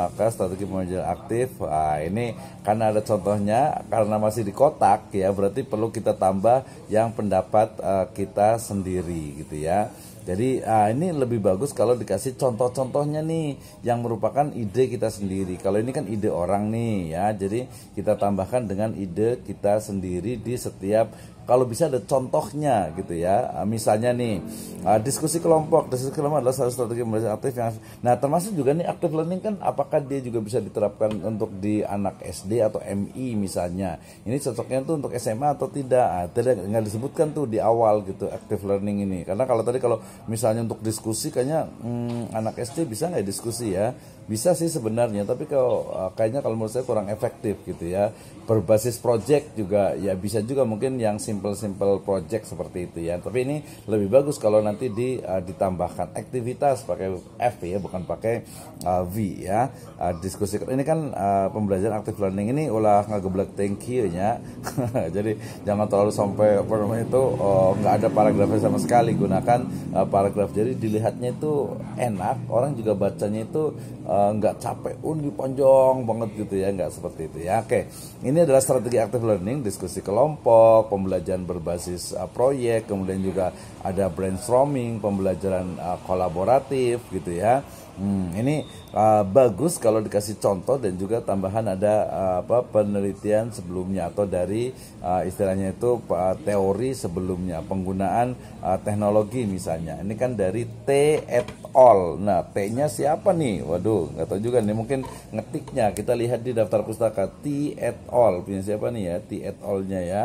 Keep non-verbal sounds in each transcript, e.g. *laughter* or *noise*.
maka strategi manajer aktif nah, ini karena ada contohnya karena masih di kotak ya berarti perlu kita tambah yang pendapat uh, kita sendiri gitu ya jadi uh, ini lebih bagus kalau dikasih contoh-contohnya nih yang merupakan ide kita sendiri. Kalau ini kan ide orang nih ya. Jadi kita tambahkan dengan ide kita sendiri di setiap kalau bisa ada contohnya gitu ya ah, misalnya nih ah, diskusi kelompok diskusi kelompok adalah satu strategi belajar aktif yang nah termasuk juga nih active learning kan apakah dia juga bisa diterapkan untuk di anak SD atau MI misalnya ini cocoknya tuh untuk SMA atau tidak ah, tidak nggak disebutkan tuh di awal gitu active learning ini karena kalau tadi kalau misalnya untuk diskusi kayaknya hmm, anak SD bisa nggak diskusi ya bisa sih sebenarnya tapi kalau uh, kayaknya kalau menurut saya kurang efektif gitu ya berbasis project juga ya bisa juga mungkin yang simple-simple project seperti itu ya tapi ini lebih bagus kalau nanti di uh, ditambahkan aktivitas pakai F ya bukan pakai uh, V ya uh, diskusi ini kan uh, pembelajaran active learning ini ulah ngegeblek thank you nya *laughs* jadi jangan terlalu sampai apa namanya itu uh, nggak oh, ada paragrafnya sama sekali gunakan uh, paragraf jadi dilihatnya itu enak orang juga bacanya itu uh, Eh, nggak uh, capek uh, panjang banget gitu ya nggak seperti itu ya oke ini adalah strategi active learning diskusi kelompok pembelajaran berbasis uh, proyek kemudian juga ada brainstorming pembelajaran uh, kolaboratif gitu ya Hmm, ini uh, bagus kalau dikasih contoh dan juga tambahan ada uh, apa penelitian sebelumnya atau dari uh, istilahnya itu uh, teori sebelumnya penggunaan uh, teknologi misalnya. Ini kan dari T at all. Nah, T-nya siapa nih? Waduh, nggak tahu juga nih. Mungkin ngetiknya kita lihat di daftar pustaka T at all. punya siapa nih ya? T at all nya ya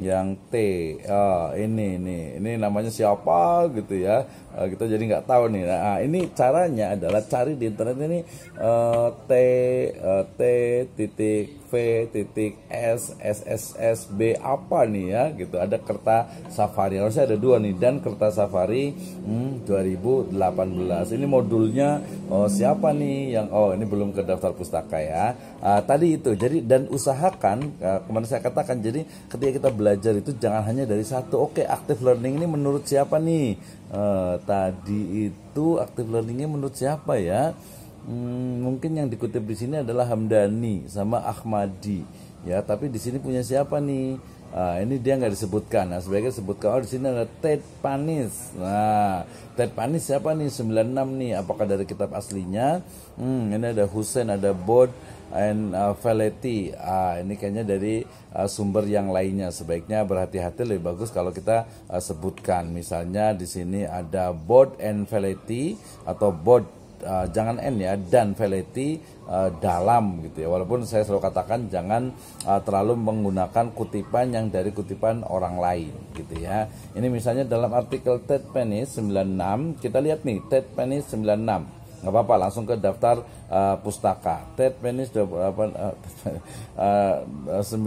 yang T oh, ini ini ini namanya siapa gitu ya uh, kita jadi nggak tahu nih nah ah, ini caranya adalah cari di internet ini uh, T uh, T titik V titik S S S B apa nih ya gitu ada kertas Safari harusnya ada dua nih dan kertas Safari hmm, 2018 ini modulnya oh, siapa nih yang oh ini belum ke daftar pustaka ya uh, tadi itu jadi dan usahakan uh, kemarin saya katakan jadi ketika kita belajar itu jangan hanya dari satu. Oke, active learning ini menurut siapa nih? Uh, tadi itu active learningnya menurut siapa ya? Hmm, mungkin yang dikutip di sini adalah Hamdani sama Ahmadi ya. Tapi di sini punya siapa nih? Uh, ini dia nggak disebutkan. Nah, sebaiknya sebutkan Oh, di sini ada Ted Panis. Nah, Ted Panis siapa nih? 96 nih. Apakah dari kitab aslinya? Hmm, ini ada Husain, ada Bod, and uh, Valetti. Uh, ini kayaknya dari uh, sumber yang lainnya. Sebaiknya berhati-hati lebih bagus kalau kita uh, sebutkan. Misalnya di sini ada Bod and Valetti atau Bod uh, jangan N ya dan veleti uh, dalam gitu ya walaupun saya selalu katakan jangan uh, terlalu menggunakan kutipan yang dari kutipan orang lain gitu ya ini misalnya dalam artikel Ted Penny 96 kita lihat nih Ted Penny 96 nggak apa-apa langsung ke daftar uh, pustaka Ted Penis uh, uh, 96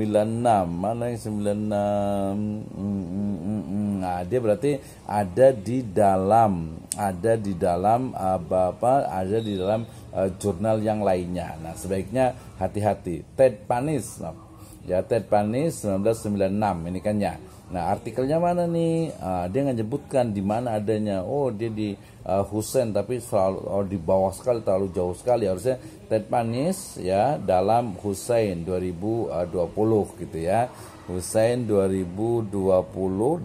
mana yang 96 mm, mm, mm, mm, nah dia berarti ada di dalam ada di dalam uh, apa ada di dalam uh, jurnal yang lainnya nah sebaiknya hati-hati Ted Panis nah, Jatet Panis 1996 ini kan ya. Nah artikelnya mana nih? Uh, dia nggak di mana adanya. Oh dia di uh, ah, Husen tapi selalu oh, di bawah sekali terlalu jauh sekali. Harusnya Ted Panis ya dalam Husain 2020 gitu ya. Husain 2020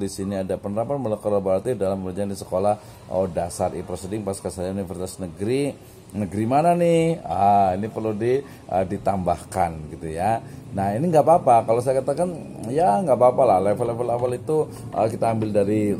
di sini ada penerapan molekulatif dalam belajar di sekolah oh, dasar Iproseding pas saya Universitas Negeri negeri mana nih? Ah, ini perlu di, uh, ditambahkan gitu ya. Nah ini nggak apa-apa. Kalau saya katakan ya nggak apa-apa lah. Level-level awal itu uh, kita ambil dari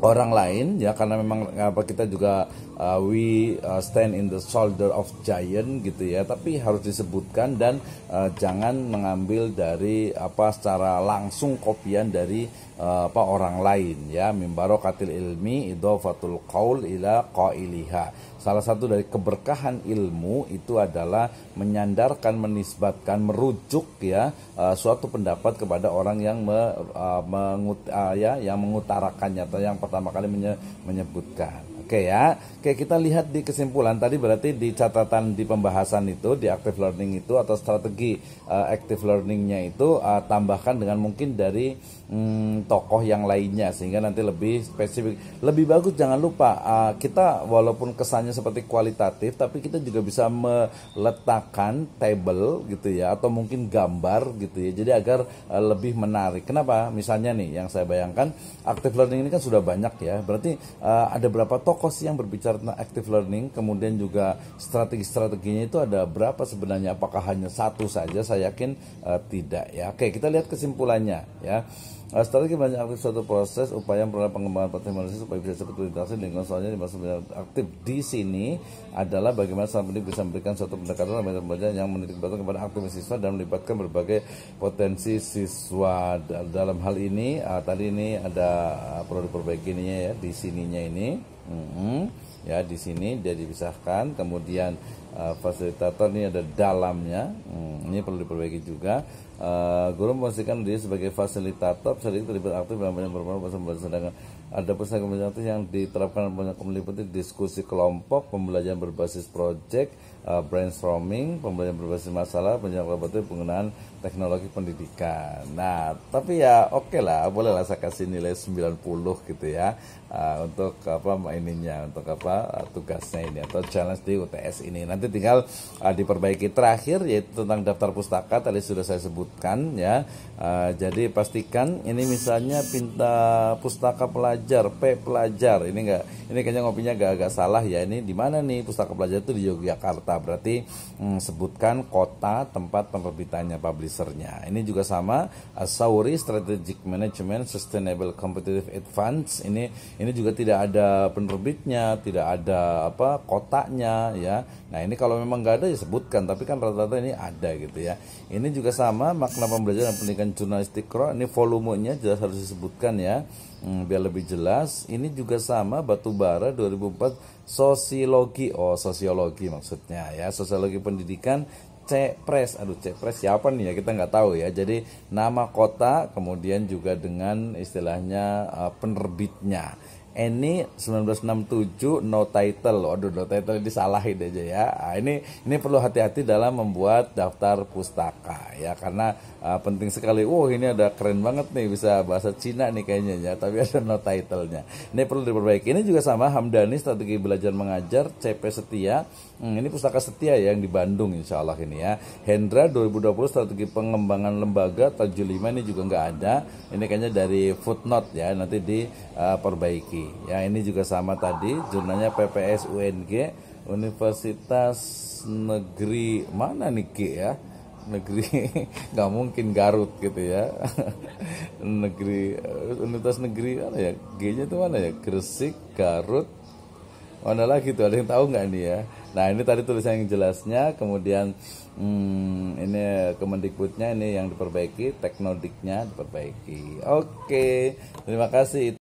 orang lain ya karena memang apa kita juga uh, we uh, stand in the shoulder of giant gitu ya tapi harus disebutkan dan uh, jangan mengambil dari apa secara langsung kopian dari uh, apa orang lain ya mimbaro katil ilmi idofatul kaul ila qailiha salah satu dari keberkahan ilmu itu adalah menyandarkan menisbatkan merujuk ya uh, suatu pendapat kepada orang yang me, uh, mengut, uh, ya yang mengutarakannya atau yang pertama kali menye, menyebutkan Oke ya, oke kita lihat di kesimpulan tadi berarti di catatan di pembahasan itu di active learning itu atau strategi uh, active learningnya itu uh, tambahkan dengan mungkin dari um, tokoh yang lainnya sehingga nanti lebih spesifik. Lebih bagus jangan lupa uh, kita walaupun kesannya seperti kualitatif tapi kita juga bisa meletakkan table gitu ya atau mungkin gambar gitu ya. Jadi agar uh, lebih menarik. Kenapa? Misalnya nih yang saya bayangkan active learning ini kan sudah banyak ya. Berarti uh, ada berapa tokoh pokok yang berbicara tentang active learning, kemudian juga strategi-strateginya itu ada berapa sebenarnya? Apakah hanya satu saja? Saya yakin uh, tidak ya. Oke, kita lihat kesimpulannya ya. Uh, strategi banyak aktif suatu proses upaya memperoleh pengembangan potensi manusia supaya bisa cepat berinteraksi dengan soalnya dimaksud aktif di sini adalah bagaimana sang pendidik bisa memberikan suatu pendekatan kepada pembelajaran yang menitik beratkan kepada aktif siswa dan melibatkan berbagai potensi siswa dalam hal ini uh, tadi ini ada perlu diperbaiki ininya ya di sininya ini Hmm, ya di sini dia dipisahkan kemudian uh, fasilitator ini ada dalamnya hmm, ini perlu diperbaiki juga Eh, guru memastikan dia sebagai fasilitator sering terlibat aktif dalam banyak program pembelajaran sedangkan ada pesan komunikatif yang diterapkan banyak meliputi diskusi kelompok, pembelajaran berbasis project, uh, brainstorming, pembelajaran berbasis masalah, banyak penggunaan teknologi pendidikan. Nah, tapi ya oke okay lah, bolehlah saya kasih nilai 90 gitu ya uh, untuk apa ininya, untuk apa tugasnya ini atau challenge di UTS ini. Nanti tinggal uh, diperbaiki terakhir yaitu tentang daftar pustaka tadi sudah saya sebut sebutkan ya. Uh, jadi pastikan ini misalnya pinta pustaka pelajar P pelajar ini enggak ini kayaknya ngopinya agak-agak salah ya ini di mana nih pustaka pelajar itu di Yogyakarta berarti hmm, sebutkan kota tempat penerbitannya publishernya ini juga sama uh, Sauri Strategic Management Sustainable Competitive Advance ini ini juga tidak ada penerbitnya tidak ada apa kotanya ya nah ini kalau memang nggak ada ya sebutkan tapi kan rata-rata ini ada gitu ya ini juga sama makna pembelajaran pendidikan jurnalistik kro ini volumenya jelas harus disebutkan ya hmm, biar lebih jelas ini juga sama batubara 2004 sosiologi oh sosiologi maksudnya ya sosiologi pendidikan Cepres, aduh Cepres siapa nih ya kita nggak tahu ya. Jadi nama kota kemudian juga dengan istilahnya uh, penerbitnya. Eni 1967 no title. Waduh, no title disalahin aja ya. Nah, ini ini perlu hati-hati dalam membuat daftar pustaka ya karena uh, penting sekali. Wow, ini ada keren banget nih bisa bahasa Cina nih kayaknya ya, tapi *laughs* ada no title-nya. Ini perlu diperbaiki. Ini juga sama Hamdani strategi belajar mengajar CP Setia. Hmm, ini pustaka Setia ya yang di Bandung insya Allah ini ya. Hendra 2020 strategi pengembangan lembaga Tajulima ini juga nggak ada. Ini kayaknya dari footnote ya nanti diperbaiki. Ah, uh, Ya ini juga sama tadi, jurnalnya PPS UNG Universitas Negeri mana nih Ki ya? Negeri *laughs* nggak mungkin Garut gitu ya. *laughs* negeri eh, Universitas Negeri mana ya? G-nya tuh mana ya? Gresik, Garut. Mana lagi tuh? Ada yang tahu nggak nih ya? Nah ini tadi tulisan yang jelasnya, kemudian hmm, ini Kemendikbudnya ini yang diperbaiki, teknodiknya diperbaiki. Oke, terima kasih.